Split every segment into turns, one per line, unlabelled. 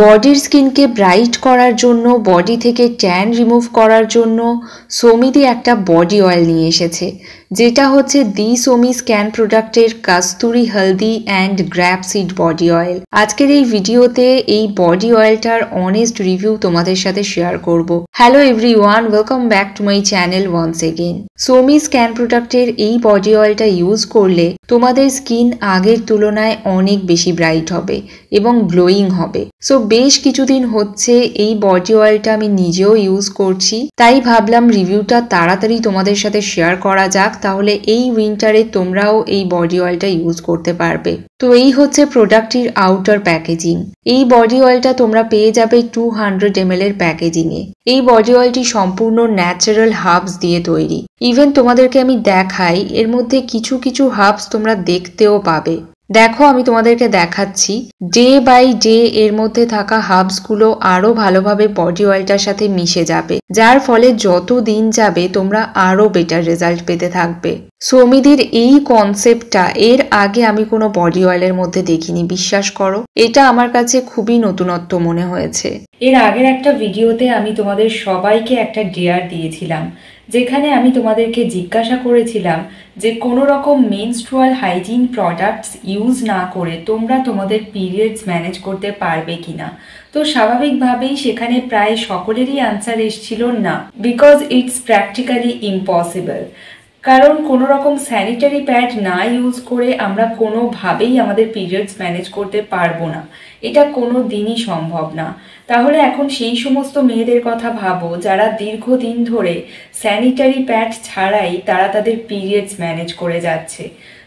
বডির স্কিনকে ব্রাইট করার জন্য বডি থেকে ট্যান রিমুভ করার জন্য সমিতি একটা বডি অয়েল নিয়ে এসেছে যেটা হচ্ছে দি সোমি স্ক্যান প্রোডাক্টের kasturi haldi and grape seed body oil আজকের এই ভিডিওতে এই বডি অয়েলটার অনেস্ট রিভিউ তোমাদের সাথে শেয়ার করব hello everyone welcome back to my channel once again Soumi scan প্রোডাক্টের এই বডি অয়েলটা ইউজ করলে তোমাদের স্কিন আগের তুলনায় অনেক বেশি ব্রাইট হবে এবং গ্লোয়িং হবে সো বেশ কিছুদিন হচ্ছে এই বডি অয়েলটা আমি নিজেও ইউজ করছি তাই ভাবলাম রিভিউটা তাড়াতাড়ি তোমাদের সাথে শেয়ার করা যাক তাহলে এই উইন্টারে তোমরাও এই বডি অয়েলটা ইউজ করতে পারবে তো এই হচ্ছে প্রোডাক্টটির আউটার প্যাকেজিং এই বডি অয়েলটা তোমরা পেয়ে যাবে টু হান্ড্রেড এম এল এর প্যাকেজিংয়ে এই বডি অয়েলটি সম্পূর্ণ ন্যাচারাল হাবস দিয়ে তৈরি ইভেন তোমাদেরকে আমি দেখাই এর মধ্যে কিছু কিছু হাবস তোমরা দেখতেও পাবে দেখো আমি তোমাদেরকে দেখাচ্ছি ডে বাই ডে এর মধ্যে থাকা গুলো আরও ভালোভাবে বডি অয়েলটার সাথে মিশে যাবে যার ফলে যত দিন যাবে তোমরা আরও বেটার রেজাল্ট পেতে থাকবে সৌমিদির এই কনসেপ্টটা এর আগে আমি কোনো বডি অয়েলের মধ্যে দেখিনি বিশ্বাস করো এটা আমার কাছে খুবই নতুনত্ব মনে হয়েছে এর আগের একটা ভিডিওতে আমি তোমাদের সবাইকে একটা ডেয়ার দিয়েছিলাম যেখানে আমি তোমাদেরকে জিজ্ঞাসা করেছিলাম যে কোনো রকম মেনস্ট্রুয়াল হাইজিন প্রোডাক্টস ইউজ না করে তোমরা তোমাদের পিরিয়ডস ম্যানেজ করতে পারবে কি না তো স্বাভাবিকভাবেই সেখানে প্রায় সকলেরই আনসার এসছিল না বিকজ ইটস প্র্যাকটিক্যালি ইম্পসিবল কারণ কোনো রকম স্যানিটারি প্যাড না ইউজ করে আমরা কোনোভাবেই আমাদের পিরিয়ডস ম্যানেজ করতে পারবো না এটা কোনো দিনই সম্ভব না তাহলে এখন সেই সমস্ত মেয়েদের কথা ভাবো যারা দীর্ঘদিন ধরে স্যানিটারি প্যাড ছাড়াই তারা তাদের পিরিয়ডস ম্যানেজ করে যাচ্ছে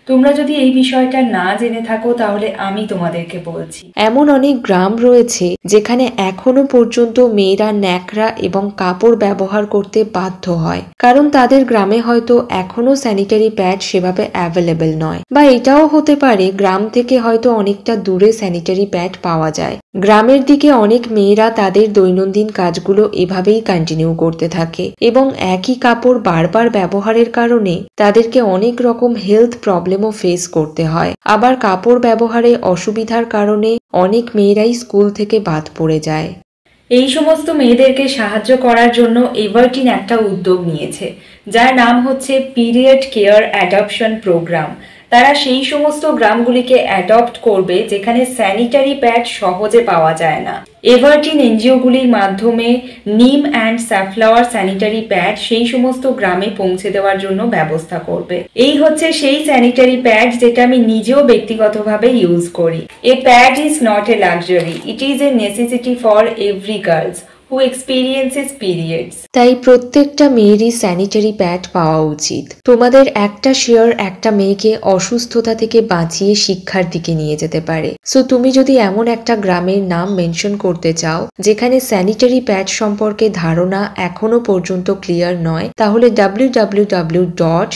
তোমরা যদি এই বিষয়টা না জেনে থাকো তাহলে আমি তোমাদেরকে বলছি এমন অনেক গ্রাম রয়েছে যেখানে এখনো পর্যন্ত মেয়েরা ন্যাকড়া এবং কাপড় ব্যবহার করতে বাধ্য হয় কারণ তাদের গ্রামে হয়তো এখনো স্যানিটারি প্যাড সেভাবে অ্যাভেলেবেল নয় বা এটাও হতে পারে গ্রাম থেকে হয়তো অনেকটা দূরে স্যানিটারি প্যাড পাওয়া যায় গ্রামের দিকে অনেক মেয়েরা তাদের দৈনন্দিন কাজগুলো এভাবেই কন্টিনিউ করতে থাকে এবং একই কাপড় বারবার ব্যবহারের কারণে তাদেরকে অনেক রকম হেলথ প্রবলেমও ফেস করতে হয় আবার কাপড় ব্যবহারে অসুবিধার কারণে অনেক মেয়েরাই স্কুল থেকে বাদ পড়ে যায় এই সমস্ত মেয়েদেরকে সাহায্য করার জন্য এভারটিন একটা উদ্যোগ নিয়েছে যার নাম হচ্ছে পিরিয়ড কেয়ার অ্যাডাপশন প্রোগ্রাম তারা সেই সমস্ত গ্রামগুলিকে অ্যাডপ্ট করবে যেখানে স্যানিটারি প্যাড সহজে পাওয়া যায় না এভারটিন এনজিওগুলির মাধ্যমে নিম অ্যান্ড স্যাফ্লাওয়ার স্যানিটারি প্যাড সেই সমস্ত গ্রামে পৌঁছে দেওয়ার জন্য ব্যবস্থা করবে এই হচ্ছে সেই স্যানিটারি প্যাড যেটা আমি নিজেও ব্যক্তিগতভাবে ইউজ করি a pad is not a luxury it is a necessity for every girls who experiences periods. তাই প্রত্যেকটা মেয়েরই স্যানিটারি প্যাড পাওয়া উচিত তোমাদের একটা শেয়ার একটা মেয়েকে অসুস্থতা থেকে বাঁচিয়ে শিক্ষার দিকে নিয়ে যেতে পারে সো তুমি যদি এমন একটা গ্রামের নাম মেনশন করতে চাও যেখানে স্যানিটারি প্যাড সম্পর্কে ধারণা এখনো পর্যন্ত ক্লিয়ার নয় তাহলে ডাব্লিউ ডাব্লিউ ডাব্লিউ ডট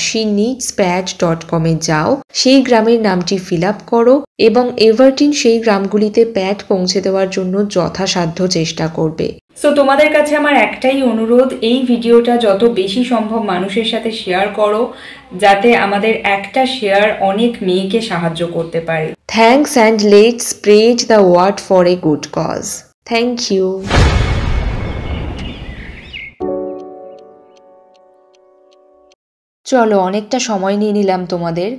যাও সেই গ্রামের নামটি ফিল আপ করো এবং এভারটিন সেই গ্রামগুলিতে প্যাড পৌঁছে দেওয়ার জন্য যথাসাধ্য চেষ্টা করবে সো তোমাদের কাছে আমার একটাই অনুরোধ এই ভিডিওটা যত বেশি সম্ভব মানুষের সাথে শেয়ার করো যাতে আমাদের একটা শেয়ার অনেক মেয়েকে সাহায্য করতে পারে thanks and let spread the word for a good cause thank you চলো অনেকটা সময় নিয়ে নিলাম তোমাদের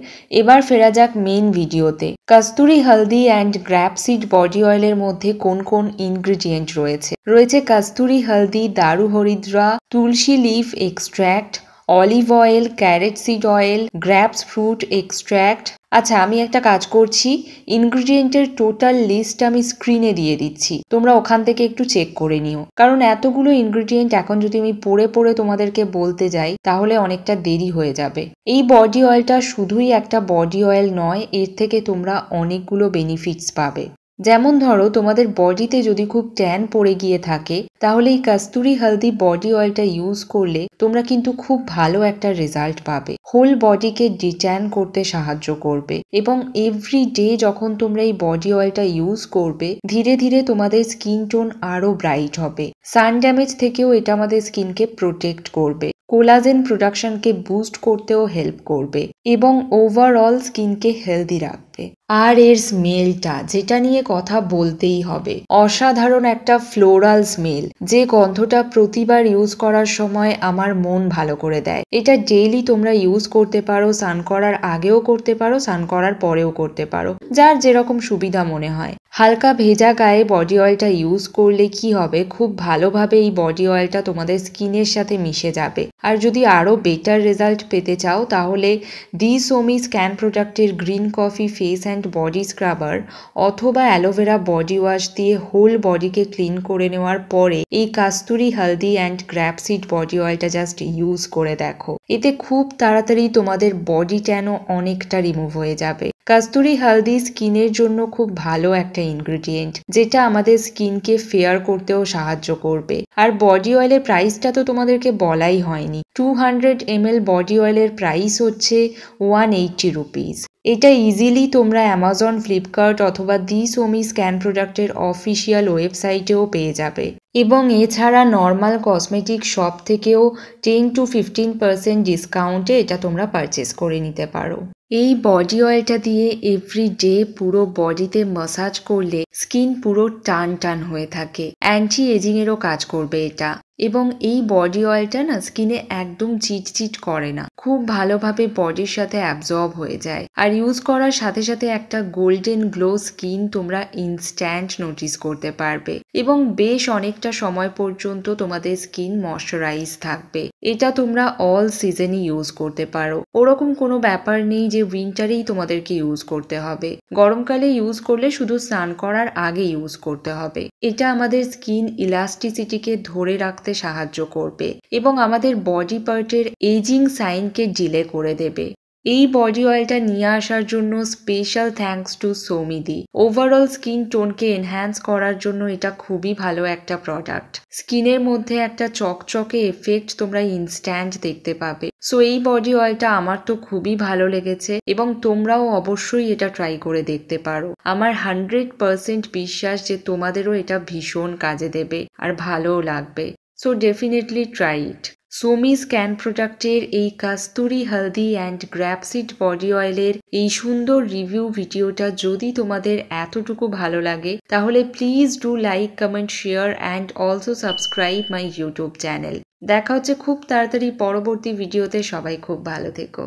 এবার ফেরা যাক মেন ভিডিওতে কাস্তুরি হলদি অ্যান্ড গ্র্যাপসিড বডি অয়েলের মধ্যে কোন কোন ইনগ্রিডিয়েন্ট রয়েছে রয়েছে kasturi haldi daru haridra tulsi leaf extract olive oil carrot seed oil grapes fruit extract আচ্ছা আমি একটা কাজ করছি ইনগ্রিডিয়েন্টের টোটাল লিস্ট আমি স্ক্রিনে দিয়ে দিচ্ছি তোমরা ওখান থেকে একটু চেক করে নিও কারণ এতগুলো ইনগ্রিডিয়েন্ট এখন যদি আমি পড়ে পড়ে তোমাদেরকে বলতে যাই তাহলে অনেকটা দেরি হয়ে যাবে এই বডি অয়েলটা শুধুই একটা বডি অয়েল নয় এর থেকে তোমরা অনেকগুলো বেনিফিটস পাবে যেমন ধরো তোমাদের বডিতে যদি খুব ট্যান পড়ে গিয়ে থাকে তাহলে এই কাস্তুরি হালদি বডি অয়েলটা ইউজ করলে তোমরা কিন্তু খুব ভালো একটা রেজাল্ট পাবে হোল বডিকে ডিট্যান করতে সাহায্য করবে এবং এভরি ডে যখন তোমরা এই বডি অয়েলটা ইউজ করবে ধীরে ধীরে তোমাদের স্কিন টোন আরও ব্রাইট হবে সান ড্যামেজ থেকেও এটা আমাদের স্কিনকে প্রোটেক্ট করবে কোলাজেন প্রোডাকশনকে বুস্ট করতেও হেল্প করবে এবং ওভারঅল স্কিনকে হেলদি রাখবে আর এর স্মেলটা যেটা নিয়ে কথা বলতেই হবে অসাধারণ একটা ফ্লোরাল স্মেল যে গন্ধটা প্রতিবার ইউজ করার সময় আমার মন ভালো করে দেয় এটা ডেইলি তোমরা ইউজ করতে পারো স্নান করার আগেও করতে পারো স্নান করার পরেও করতে পারো যার যেরকম সুবিধা মনে হয় হালকা ভেজা গায়ে বডি অয়েলটা ইউজ করলে কি হবে খুব ভালোভাবে এই বডি অয়েলটা তোমাদের স্কিনের সাথে মিশে যাবে আর যদি আরও বেটার রেজাল্ট পেতে চাও তাহলে ডি সোমি স্ক্যান প্রোডাক্টের green coffee face and and body scrubber অথবা অ্যালোভেরা বডি ওয়াশ দিয়ে হোল বডিকে ক্লিন করে নেওয়ার পরে এই কাস্তুরি হালদি অ্যান্ড গ্র্যাপসিড বডি অয়েলটা জাস্ট ইউজ করে দেখো এতে খুব তাড়াতাড়ি তোমাদের বডি ট্যানও অনেকটা রিমুভ হয়ে যাবে কাস্তুরি হালদি স্কিনের জন্য খুব ভালো একটা ইনগ্রিডিয়েন্ট যেটা আমাদের স্কিনকে ফেয়ার করতেও সাহায্য করবে আর বডি অয়েলের প্রাইসটা তো তোমাদেরকে বলাই হয়নি টু হান্ড্রেড এল বডি অয়েলের প্রাইস হচ্ছে ওয়ান এইটি রুপিস এটা ইজিলি তোমরা অ্যামাজন ফ্লিপকার্ট অথবা দি সোমি স্ক্যান প্রোডাক্টের অফিসিয়াল ওয়েবসাইটেও পেয়ে যাবে এবং এছাড়া নর্মাল কসমেটিক শপ থেকেও টেন টু ফিফটিন পার্সেন্ট ডিসকাউন্টে এটা তোমরা পারচেস করে নিতে পারো এই বডি অয়েলটা দিয়ে এভরি ডে পুরো বডিতে মাসাজ করলে স্কিন পুরো টান টান হয়ে থাকে অ্যান্টি এজিং এরও কাজ করবে এটা এবং এই বডি অয়েলটা না স্কিনে একদম চিটচিট করে না খুব ভালোভাবে বডির সাথে অ্যাবজর্ব হয়ে যায় আর ইউজ করার সাথে সাথে একটা গোল্ডেন গ্লো স্কিন তোমরা ইনস্ট্যান্ট নোটিস করতে পারবে এবং বেশ অনেকটা সময় পর্যন্ত তোমাদের স্কিন ময়শ্চারাইজ থাকবে এটা তোমরা অল সিজনই ইউজ করতে পারো ওরকম কোনো ব্যাপার নেই যে উইন্টারেই তোমাদেরকে ইউজ করতে হবে গরমকালে ইউজ করলে শুধু স্নান করার আগে ইউজ করতে হবে এটা আমাদের স্কিন ইলাস্টিসিটিকে ধরে রাখতে সাহায্য করবে এবং আমাদের বডি পার্টের এজিং সাইনকে ডিলে করে দেবে এই বডি অয়েলটা নিয়ে আসার জন্য স্পেশাল থ্যাঙ্কস টু সৌমিদি ওভারঅল স্কিন টোনকে এনহ্যান্স করার জন্য এটা খুবই ভালো একটা প্রোডাক্ট স্কিনের মধ্যে একটা চকচকে এফেক্ট তোমরা ইনস্ট্যান্ট দেখতে পাবে সো এই বডি অয়েলটা আমার তো খুবই ভালো লেগেছে এবং তোমরাও অবশ্যই এটা ট্রাই করে দেখতে পারো আমার হান্ড্রেড পারসেন্ট বিশ্বাস যে তোমাদেরও এটা ভীষণ কাজে দেবে আর ভালোও লাগবে so definitely try it Soumi scan প্রোডাক্টের এই কাস্তুরি হালদি অ্যান্ড গ্র্যাপসিড বডি অয়েলের এই সুন্দর রিভিউ ভিডিওটা যদি তোমাদের এতটুকু ভালো লাগে তাহলে please do like comment share and also subscribe my YouTube channel দেখা হচ্ছে খুব তাড়াতাড়ি পরবর্তী ভিডিওতে সবাই খুব ভালো থেকো